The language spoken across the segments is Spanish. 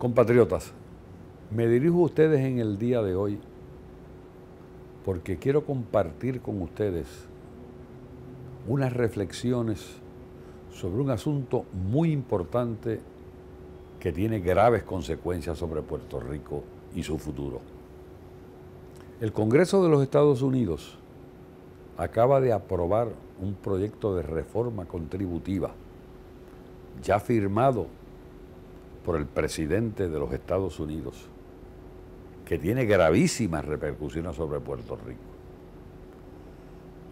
Compatriotas, me dirijo a ustedes en el día de hoy porque quiero compartir con ustedes unas reflexiones sobre un asunto muy importante que tiene graves consecuencias sobre Puerto Rico y su futuro. El Congreso de los Estados Unidos acaba de aprobar un proyecto de reforma contributiva ya firmado por el presidente de los Estados Unidos, que tiene gravísimas repercusiones sobre Puerto Rico.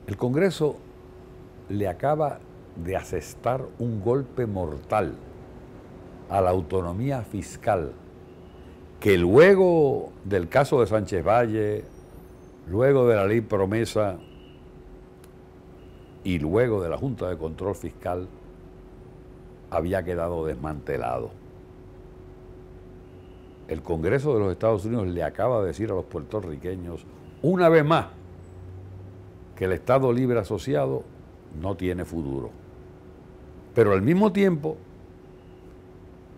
El Congreso le acaba de asestar un golpe mortal a la autonomía fiscal, que luego del caso de Sánchez Valle, luego de la ley promesa y luego de la Junta de Control Fiscal, había quedado desmantelado el Congreso de los Estados Unidos le acaba de decir a los puertorriqueños una vez más que el Estado Libre Asociado no tiene futuro. Pero al mismo tiempo,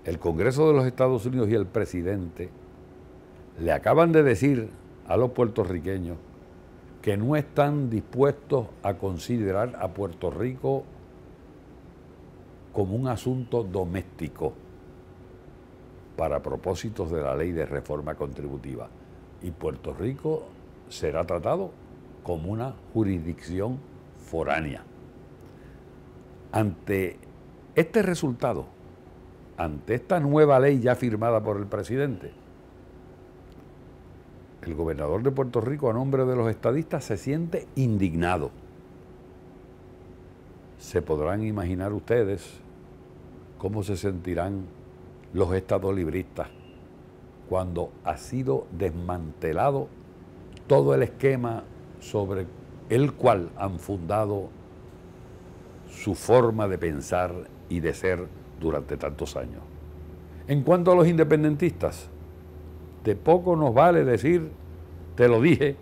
el Congreso de los Estados Unidos y el presidente le acaban de decir a los puertorriqueños que no están dispuestos a considerar a Puerto Rico como un asunto doméstico para propósitos de la ley de reforma contributiva y Puerto Rico será tratado como una jurisdicción foránea. Ante este resultado, ante esta nueva ley ya firmada por el presidente, el gobernador de Puerto Rico a nombre de los estadistas se siente indignado. Se podrán imaginar ustedes cómo se sentirán los estados libristas, cuando ha sido desmantelado todo el esquema sobre el cual han fundado su forma de pensar y de ser durante tantos años. En cuanto a los independentistas, de poco nos vale decir, te lo dije,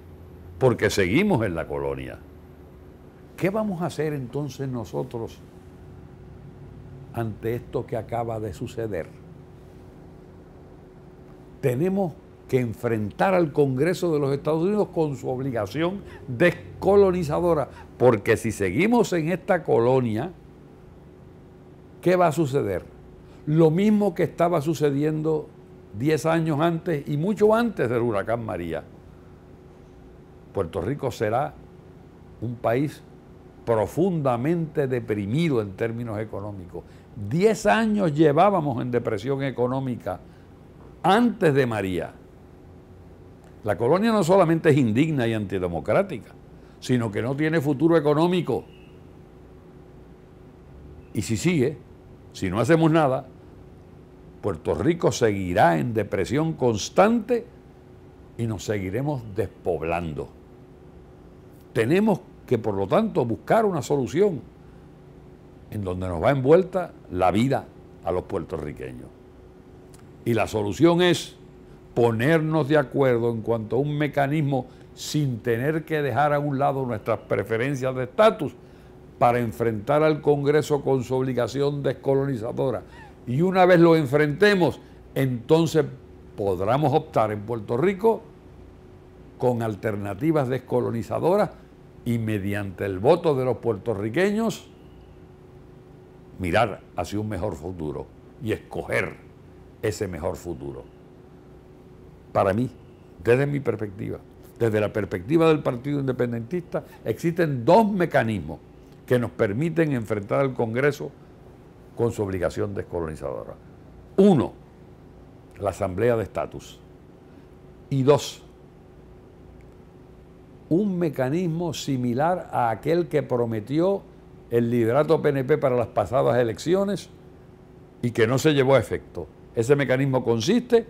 porque seguimos en la colonia. ¿Qué vamos a hacer entonces nosotros ante esto que acaba de suceder? tenemos que enfrentar al Congreso de los Estados Unidos con su obligación descolonizadora, porque si seguimos en esta colonia, ¿qué va a suceder? Lo mismo que estaba sucediendo 10 años antes y mucho antes del huracán María. Puerto Rico será un país profundamente deprimido en términos económicos. Diez años llevábamos en depresión económica antes de María. La colonia no solamente es indigna y antidemocrática, sino que no tiene futuro económico. Y si sigue, si no hacemos nada, Puerto Rico seguirá en depresión constante y nos seguiremos despoblando. Tenemos que, por lo tanto, buscar una solución en donde nos va envuelta la vida a los puertorriqueños. Y la solución es ponernos de acuerdo en cuanto a un mecanismo sin tener que dejar a un lado nuestras preferencias de estatus para enfrentar al Congreso con su obligación descolonizadora. Y una vez lo enfrentemos, entonces podremos optar en Puerto Rico con alternativas descolonizadoras y mediante el voto de los puertorriqueños mirar hacia un mejor futuro y escoger ese mejor futuro. Para mí, desde mi perspectiva, desde la perspectiva del Partido Independentista, existen dos mecanismos que nos permiten enfrentar al Congreso con su obligación descolonizadora. Uno, la Asamblea de Estatus. Y dos, un mecanismo similar a aquel que prometió el liderato PNP para las pasadas elecciones y que no se llevó a efecto, ese mecanismo consiste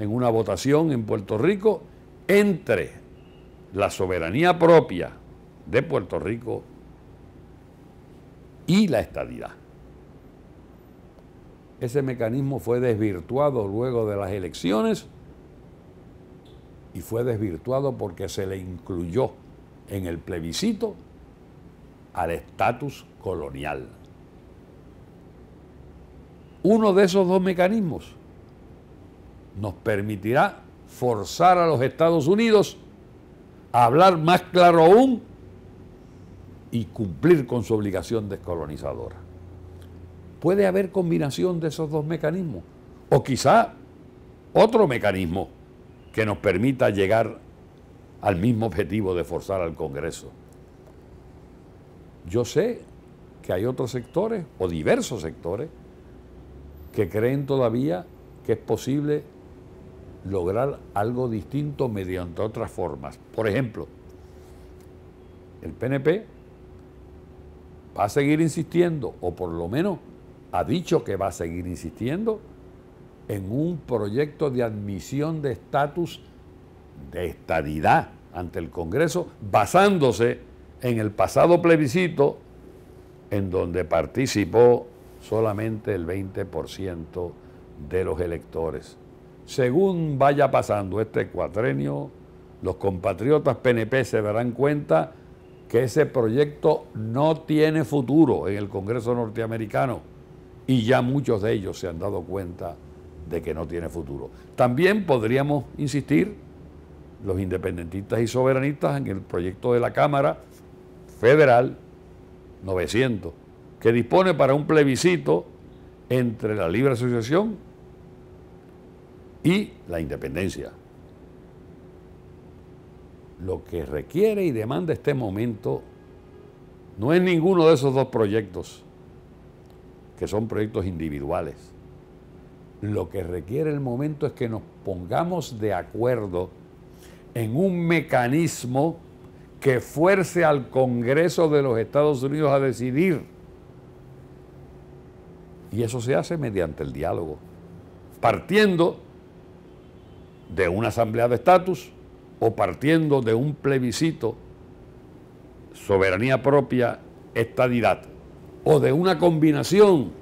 en una votación en Puerto Rico entre la soberanía propia de Puerto Rico y la estadidad. Ese mecanismo fue desvirtuado luego de las elecciones y fue desvirtuado porque se le incluyó en el plebiscito al estatus colonial. Uno de esos dos mecanismos nos permitirá forzar a los Estados Unidos a hablar más claro aún y cumplir con su obligación descolonizadora. Puede haber combinación de esos dos mecanismos o quizá otro mecanismo que nos permita llegar al mismo objetivo de forzar al Congreso. Yo sé que hay otros sectores o diversos sectores que creen todavía que es posible lograr algo distinto mediante otras formas. Por ejemplo, el PNP va a seguir insistiendo, o por lo menos ha dicho que va a seguir insistiendo, en un proyecto de admisión de estatus de estadidad ante el Congreso, basándose en el pasado plebiscito en donde participó solamente el 20% de los electores. Según vaya pasando este cuatrenio, los compatriotas PNP se darán cuenta que ese proyecto no tiene futuro en el Congreso norteamericano y ya muchos de ellos se han dado cuenta de que no tiene futuro. También podríamos insistir los independentistas y soberanistas en el proyecto de la Cámara Federal 900 que dispone para un plebiscito entre la libre asociación y la independencia. Lo que requiere y demanda este momento no es ninguno de esos dos proyectos, que son proyectos individuales. Lo que requiere el momento es que nos pongamos de acuerdo en un mecanismo que fuerce al Congreso de los Estados Unidos a decidir y eso se hace mediante el diálogo, partiendo de una asamblea de estatus o partiendo de un plebiscito, soberanía propia, estadidad, o de una combinación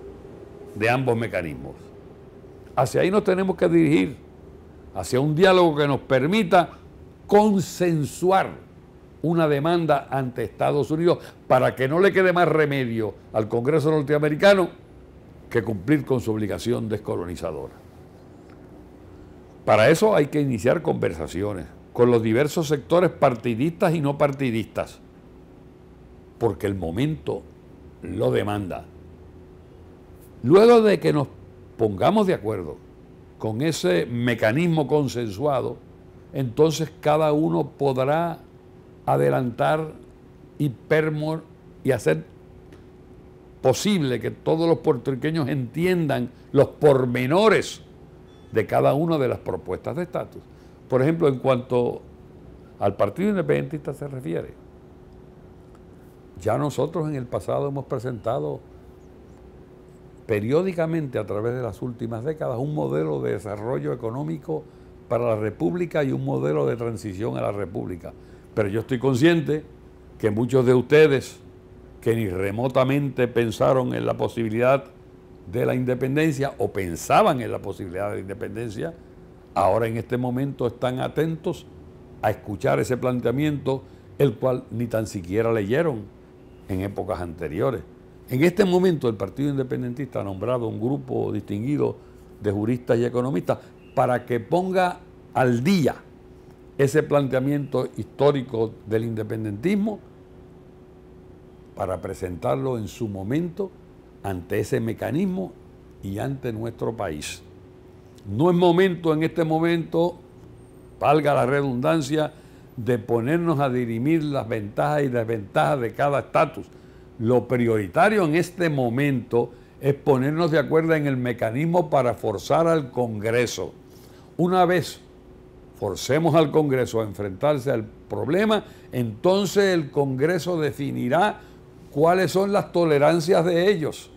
de ambos mecanismos. Hacia ahí nos tenemos que dirigir, hacia un diálogo que nos permita consensuar una demanda ante Estados Unidos para que no le quede más remedio al Congreso norteamericano que cumplir con su obligación descolonizadora. Para eso hay que iniciar conversaciones con los diversos sectores partidistas y no partidistas, porque el momento lo demanda. Luego de que nos pongamos de acuerdo con ese mecanismo consensuado, entonces cada uno podrá adelantar y, y hacer posible que todos los puertorriqueños entiendan los pormenores de cada una de las propuestas de estatus. Por ejemplo, en cuanto al Partido Independentista se refiere, ya nosotros en el pasado hemos presentado periódicamente a través de las últimas décadas un modelo de desarrollo económico para la República y un modelo de transición a la República. Pero yo estoy consciente que muchos de ustedes que ni remotamente pensaron en la posibilidad de la independencia o pensaban en la posibilidad de la independencia, ahora en este momento están atentos a escuchar ese planteamiento, el cual ni tan siquiera leyeron en épocas anteriores. En este momento el Partido Independentista ha nombrado un grupo distinguido de juristas y economistas para que ponga al día ese planteamiento histórico del independentismo para presentarlo en su momento ante ese mecanismo y ante nuestro país. No es momento en este momento, valga la redundancia, de ponernos a dirimir las ventajas y desventajas de cada estatus. Lo prioritario en este momento es ponernos de acuerdo en el mecanismo para forzar al Congreso. Una vez forcemos al Congreso a enfrentarse al problema, entonces el Congreso definirá cuáles son las tolerancias de ellos,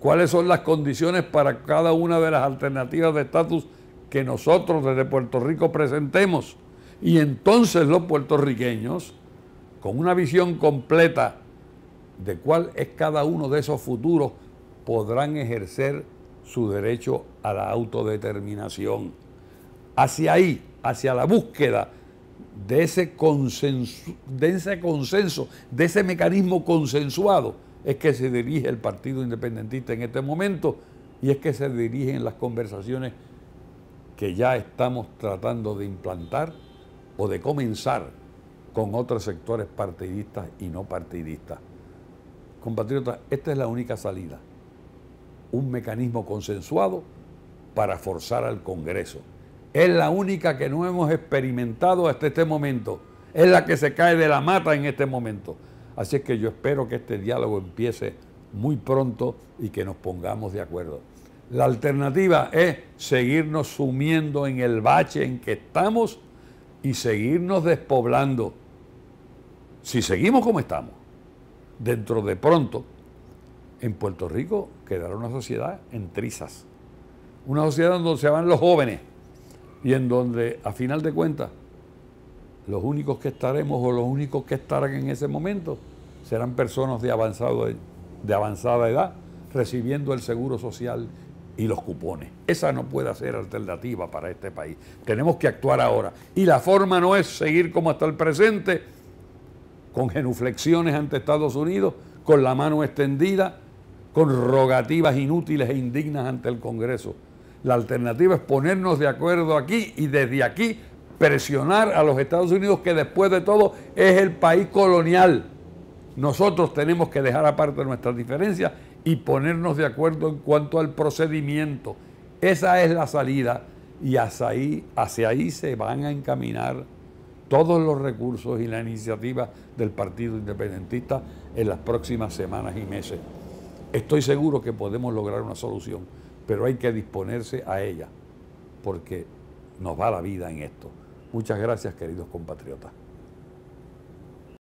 cuáles son las condiciones para cada una de las alternativas de estatus que nosotros desde Puerto Rico presentemos. Y entonces los puertorriqueños, con una visión completa de cuál es cada uno de esos futuros, podrán ejercer su derecho a la autodeterminación. Hacia ahí, hacia la búsqueda de ese, consenso, de ese mecanismo consensuado, es que se dirige el Partido Independentista en este momento y es que se dirigen las conversaciones que ya estamos tratando de implantar o de comenzar con otros sectores partidistas y no partidistas. Compatriotas, esta es la única salida, un mecanismo consensuado para forzar al Congreso es la única que no hemos experimentado hasta este momento. Es la que se cae de la mata en este momento. Así es que yo espero que este diálogo empiece muy pronto y que nos pongamos de acuerdo. La alternativa es seguirnos sumiendo en el bache en que estamos y seguirnos despoblando. Si seguimos como estamos, dentro de pronto, en Puerto Rico quedará una sociedad en trizas. Una sociedad donde se van los jóvenes, y en donde a final de cuentas los únicos que estaremos o los únicos que estarán en ese momento serán personas de, de avanzada edad recibiendo el seguro social y los cupones. Esa no puede ser alternativa para este país. Tenemos que actuar ahora. Y la forma no es seguir como hasta el presente, con genuflexiones ante Estados Unidos, con la mano extendida, con rogativas inútiles e indignas ante el Congreso. La alternativa es ponernos de acuerdo aquí y desde aquí presionar a los Estados Unidos, que después de todo es el país colonial. Nosotros tenemos que dejar aparte nuestras diferencias y ponernos de acuerdo en cuanto al procedimiento. Esa es la salida y hacia ahí, hacia ahí se van a encaminar todos los recursos y la iniciativa del Partido Independentista en las próximas semanas y meses. Estoy seguro que podemos lograr una solución pero hay que disponerse a ella, porque nos va la vida en esto. Muchas gracias, queridos compatriotas.